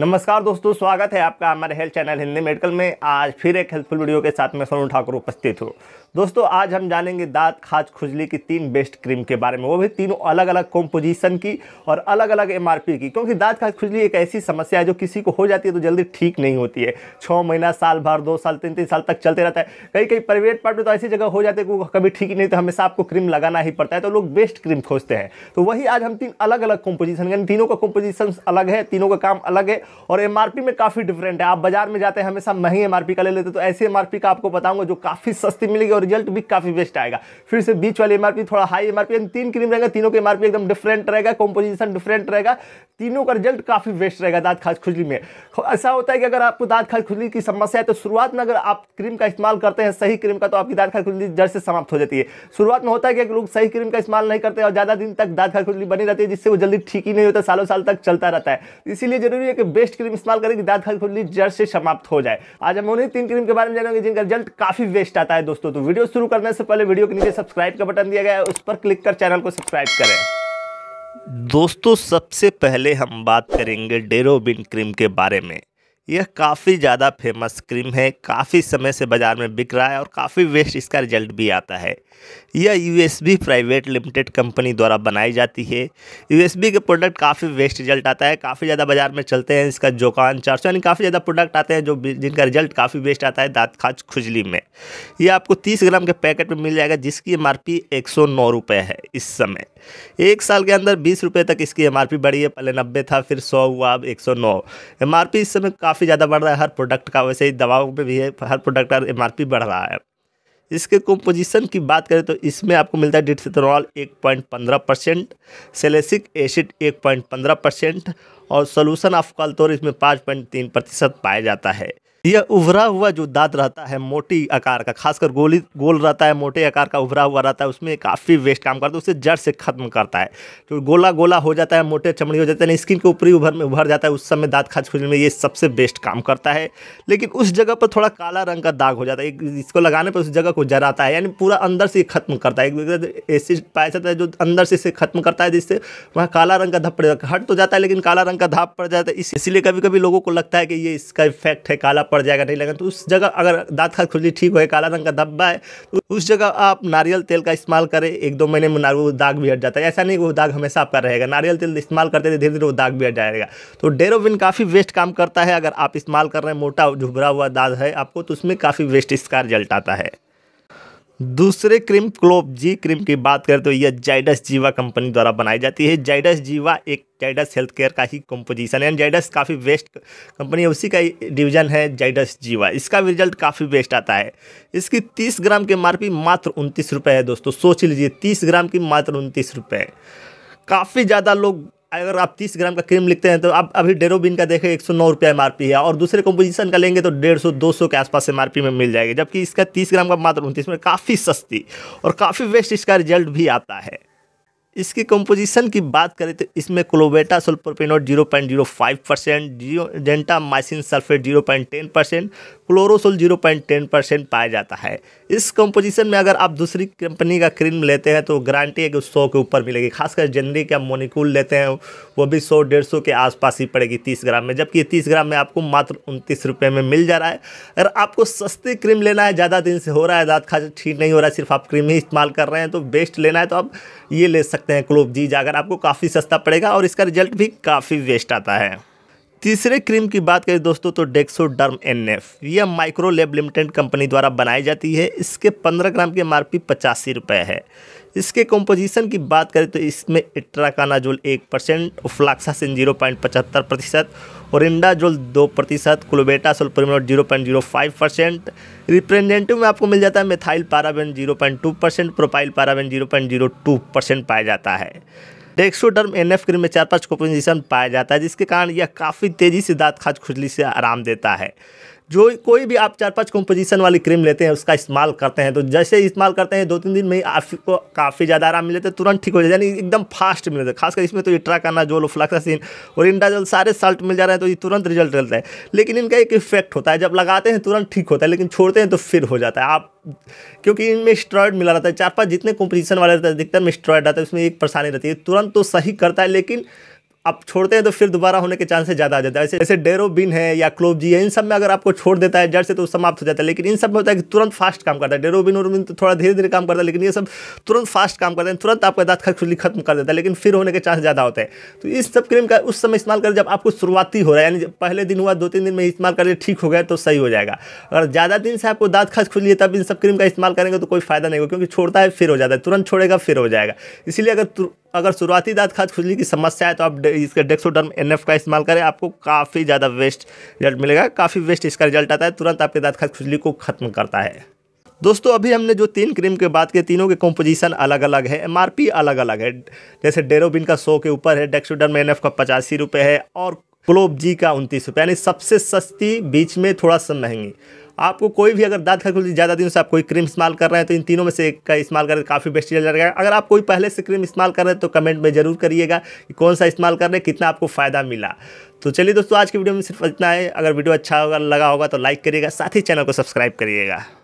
नमस्कार दोस्तों स्वागत है आपका हमारे हेल्थ चैनल हिंदी मेडिकल में आज फिर एक हेल्पफुल वीडियो के साथ मैं सोनू ठाकुर उपस्थित हूँ दोस्तों आज हम जानेंगे दांत खाज खुजली की तीन बेस्ट क्रीम के बारे में वो भी तीनों अलग अलग कॉम्पोजिशन की और अलग अलग एम की क्योंकि दांत खाज खुजली एक ऐसी समस्या है जो किसी को हो जाती है तो जल्दी ठीक नहीं होती है छः महीना साल भर दो साल तीन तीन साल तक चलते रहता है कई कई प्राइवेट पार्ट में तो ऐसी जगह हो जाती है कि वो कभी ठीक नहीं तो हमेशा आपको क्रीम लगाना ही पड़ता है तो लोग बेस्ट क्रीम खोजते हैं तो वही आज हम तीन अलग अलग कॉम्पोजिशन यानी तीनों का कॉम्पोजिशन अलग है तीनों का काम अलग है और एमआरपी में काफ़ी डिफरेंट है आप बाजार में जाते हैं हमेशा महंगी एमआरपी का ले लेते तो ऐसी एम का आपको बताऊंगा जो काफ़ी सस्ती मिलेगी और रिजल्ट भी काफ़ी बेस्ट आएगा फिर से बीच वाली एमआरपी थोड़ा हाई आर तीन क्रीम रहेगा तीनों की एम एकदम डिफरेंट रहेगा कॉम्पोजिशन डिफरेंट रहेगा तीनों का रिजल्ट काफ़ी बेस्ट रहेगा दाँत खाज खुजली में ऐसा होता है कि अगर आपको दाँत खाज खुजली की समस्या है तो शुरुआत में अगर आप क्रीम का इस्तेमाल करते हैं सही क्रीम का तो आपकी दाँत खाज खुजली जड़ से समाप्त हो जाती है शुरुआत में होता है कि लोग सही क्रीम का इस्तेमाल नहीं करते और ज़्यादा दिन तक दाँत खाज खुजली बनी रहती है जिससे वो जल्दी ठीक ही नहीं होता सालों साल तक चलता रहता है इसीलिए जरूरी है कि बेस्ट क्रीम इस्तेमाल करें कि दांत खाली खुजली जड़ से समाप्त हो जाए आज हम उन्हीं तीन क्रीम के बारे में जानेंगे जिनका रिजल्ट काफी वेस्ट आता है दोस्तों तो वीडियो शुरू करने से पहले वीडियो के नीचे सब्सक्राइब का बटन दिया गया है उस पर क्लिक कर चैनल को सब्सक्राइब करें दोस्तों सबसे पहले हम बात करेंगे डेरोबिन क्रीम के बारे में यह काफ़ी ज़्यादा फेमस क्रीम है काफ़ी समय से बाज़ार में बिक रहा है और काफ़ी वेस्ट इसका रिजल्ट भी आता है यह यू प्राइवेट लिमिटेड कंपनी द्वारा बनाई जाती है यू के प्रोडक्ट काफ़ी वेस्ट रिजल्ट आता है काफ़ी ज़्यादा बाज़ार में चलते हैं इसका जोकान चार सौ यानी काफ़ी ज़्यादा प्रोडक्ट आते हैं जो जिनका रिजल्ट काफ़ी वेस्ट आता है दाँत खाज खुजली में यह आपको तीस ग्राम के पैकेट में मिल जाएगा जिसकी एम आर पी है इस समय एक साल के अंदर बीस तक इसकी एम बढ़ी है पहले नब्बे था फिर सौ हुआ अब एक सौ इस समय काफ़ी काफ़ी ज़्यादा बढ़ रहा है हर प्रोडक्ट का वैसे ही दवाओं पे भी है हर प्रोडक्ट का एम बढ़ रहा है इसके कंपोजिशन की बात करें तो इसमें आपको मिलता है डिथेनॉल एक पॉइंट पंद्रह परसेंट सेलेसिक एसिड एक पॉइंट पंद्रह परसेंट और सोलूसन ऑफ कल्तोर इसमें पाँच पॉइंट तीन प्रतिशत पाया जाता है यह उभरा हुआ जो दांत रहता है मोटी आकार का खासकर गोली गोल रहता है मोटे आकार का उभरा हुआ रहता है उसमें काफ़ी वेस्ट काम करता है उसे जड़ से खत्म करता है तो गोला गोला हो जाता है मोटे चमड़ी हो जाती है स्किन के ऊपरी उभर में उभर जाता है उस समय दांत खुजने में ये सबसे बेस्ट काम करता है लेकिन उस जगह पर थोड़ा काला रंग का दाग हो जाता है इसको लगाने पर उस जगह को जराता है यानी पूरा अंदर से खत्म करता है ऐसी पाया जाता है जो अंदर से इसे खत्म करता है जिससे वहाँ काला रंग का धप पड़ हट तो जाता है लेकिन काला रंग का धाप पड़ जाता है इसीलिए कभी कभी लोगों को लगता है कि ये इसका इफेक्ट है काला पड़ जाएगा नहीं लगेगा तो उस जगह अगर दाँत खाद खुजली ठीक हो काला रंग का धब्बा है तो उस जगह आप नारियल तेल का इस्तेमाल करें एक दो महीने में वो दाग भी हट जाता है ऐसा नहीं वो दाग हमेशा आपका रहेगा नारियल तेल इस्तेमाल करते थे धीरे धीरे वो दाग भी हट जाएगा तो डेरोविन काफ़ी वेस्ट काम करता है अगर आप इस्तेमाल कर रहे हैं मोटा झुभरा हुआ दाग है आपको तो उसमें काफ़ी वेस्ट इसका रिजल्ट आता है दूसरे क्रीम क्लोब जी क्रीम की बात करें तो यह जाइडस जीवा कंपनी द्वारा बनाई जाती है जाइडस जीवा एक जाइडस हेल्थ केयर का ही कंपोजिशन है जाइडस काफ़ी बेस्ट कंपनी है उसी का डिवीजन है जाइडस जीवा इसका रिजल्ट काफ़ी बेस्ट आता है इसकी 30 ग्राम की पी मात्र उनतीस रुपये है दोस्तों सोच लीजिए तीस ग्राम की मात्र उनतीस रुपये काफ़ी ज़्यादा लोग अगर आप 30 ग्राम का क्रीम लिखते हैं तो आप अभी डेरोबिन का देखें एक सौ नौ रुपया एम है और दूसरे कंपोजिशन का लेंगे तो डेढ़ सौ दो सौ के आसपास एम में मिल जाएगी जबकि इसका 30 ग्राम का मात्र उनतीस में काफ़ी सस्ती और काफ़ी वेस्ट इसका रिजल्ट भी आता है इसकी कंपोजिशन की बात करें तो इसमें clobetasol propionate zero point zero five percent gentamicin sulphate zero point ten percent chlorocresol zero point ten percent पाया जाता है इस कंपोजिशन में अगर आप दूसरी कंपनी का क्रीम लेते हैं तो गारंटी है कि सौ के ऊपर मिलेगी खासकर जनरी का मोनिकूल लेते हैं वो भी सौ डेढ़ सौ के आसपास ही पड़ेगी तीस ग्राम में जबकि तीस ग्राम में आपको मात्र उनतीस रुपये में मिल जा रहा है अगर आपको सस्ती क्रीम लेना है ज़्यादा दिन से हो रहा है दाँत खा ठीक नहीं हो रहा है सिर्फ आप क्रीम ही इस्तेमाल कर रहे हैं तो बेस्ट लेना है तो आप ये ले सकते सकते हैं क्लोब जी जाकर आपको काफ़ी सस्ता पड़ेगा और इसका रिजल्ट भी काफ़ी वेस्ट आता है तीसरे क्रीम की बात करें दोस्तों तो डेक्सो डर्म एन एफ यह माइक्रो लेब लिमिटेड कंपनी द्वारा बनाई जाती है इसके 15 ग्राम की एम आर पी पचासी रुपये है इसके कंपोजिशन की बात करें तो इसमें इट्राकानाजोल एक परसेंट फ्लाक्सासिन जीरो पॉइंट पचहत्तर प्रतिशत और इंडाजोल दो प्रतिशत सोल प्रीमिनोट zero point zero five percent रिप्रेजेंटिव में आपको मिल जाता है methyl paraben zero point two percent propyl paraben zero point zero two percent पाया जाता है टेक्सोडर्म एन एफ क्रीम में चार पाँच कॉम्पोजिशन पाया जाता है जिसके कारण यह काफ़ी तेज़ी से दाँत खाज खुजली से आराम देता है जो कोई भी आप चार पांच कंपोजिशन वाली क्रीम लेते हैं उसका इस्तेमाल करते हैं तो जैसे इस्तेमाल करते हैं दो तीन दिन में ही आपको काफ़ी ज़्यादा आराम मिल जाता है तुरंत ठीक हो जाता है यानी एकदम फास्ट मिल जाता है खासकर इसमें तो इट्रा करना जो फ्लक्सासिन और इंडाजोल सारे साल्ट मिल जा रहे हैं तो ये तुरंत रिजल्ट रहता है लेकिन इनका एक इफेक्ट होता है जब लगाते हैं तुरंत ठीक होता है लेकिन छोड़ते हैं तो फिर हो जाता है आप क्योंकि इनमें स्ट्रॉयड मिला रहता है चार पाँच जितने कॉम्पोजिशन वाले रहते हैं अधिकतर में स्ट्रॉयड रहता है उसमें एक परेशानी रहती है तुरंत तो सही करता है लेकिन आप छोड़ते हैं तो फिर दोबारा होने के चांसेस ज़्यादा आ जाता है ऐसे जैसे डेरोबिन है या क्लोबजी है इन सब में अगर आपको छोड़ देता है जड़ से तो समाप्त हो जाता है लेकिन इन सब में होता है कि तुरंत फास्ट काम करता है डेरोबिन और तो थोड़ा धीरे धीरे काम करता है लेकिन ये सब तुरंत फास्ट काम करते हैं तुरंत आपका दात खुली खत्म कर देता है लेकिन फिर होने के चांस ज़्यादा होते हैं तो इस सब क्रीम का उस समय इस्तेमाल करें जब आपको शुरुआती हो रहा है यानी पहले दिन हुआ दो तीन दिन में इस्तेमाल करिए ठीक हो गया तो सही हो जाएगा अगर ज़्यादा दिन से आपको दात खच खुलिए तब इन सब क्रीम का इस्तेमाल करेंगे तो कोई फायदा नहीं होगा क्योंकि छोड़ता है फिर हो जाता है तुरंत छोड़ेगा फिर हो जाएगा इसीलिए अगर अगर शुरुआती दांत खाद खुजली की समस्या है तो आप इसका डेक्सोडर्म एनएफ का इस्तेमाल करें आपको काफ़ी ज़्यादा वेस्ट रिजल्ट मिलेगा काफ़ी वेस्ट इसका रिजल्ट आता है तुरंत आपके दांत खाद खुजली को ख़त्म करता है दोस्तों अभी हमने जो तीन क्रीम के बात की तीनों के कंपोजिशन अलग अलग है एम अलग अलग है जैसे डेरोबिन का सौ के ऊपर है डेक्सोडर्म एन का पचासी रुपये है और क्लोब जी का उनतीस रुपये यानी सबसे सस्ती बीच में थोड़ा सा महंगी आपको कोई भी अगर दांत खरखुल ज़्यादा दिनों से आप कोई क्रीम इस्तेमाल कर रहे हैं तो इन तीनों में से एक का इस्तेमाल करें काफ़ी बेस्ट रिजल्ट रहेगा अगर आप कोई पहले से क्रीम इस्तेमाल कर रहे हैं तो कमेंट में ज़रूर करिएगा कि कौन सा इस्तेमाल कर रहे हैं कितना आपको फ़ायदा मिला तो चलिए दोस्तों आज की वीडियो में सिर्फ इतना है अगर वीडियो अच्छा होगा लगा होगा तो लाइक करिएगा साथ ही चैनल को सब्सक्राइब करिएगा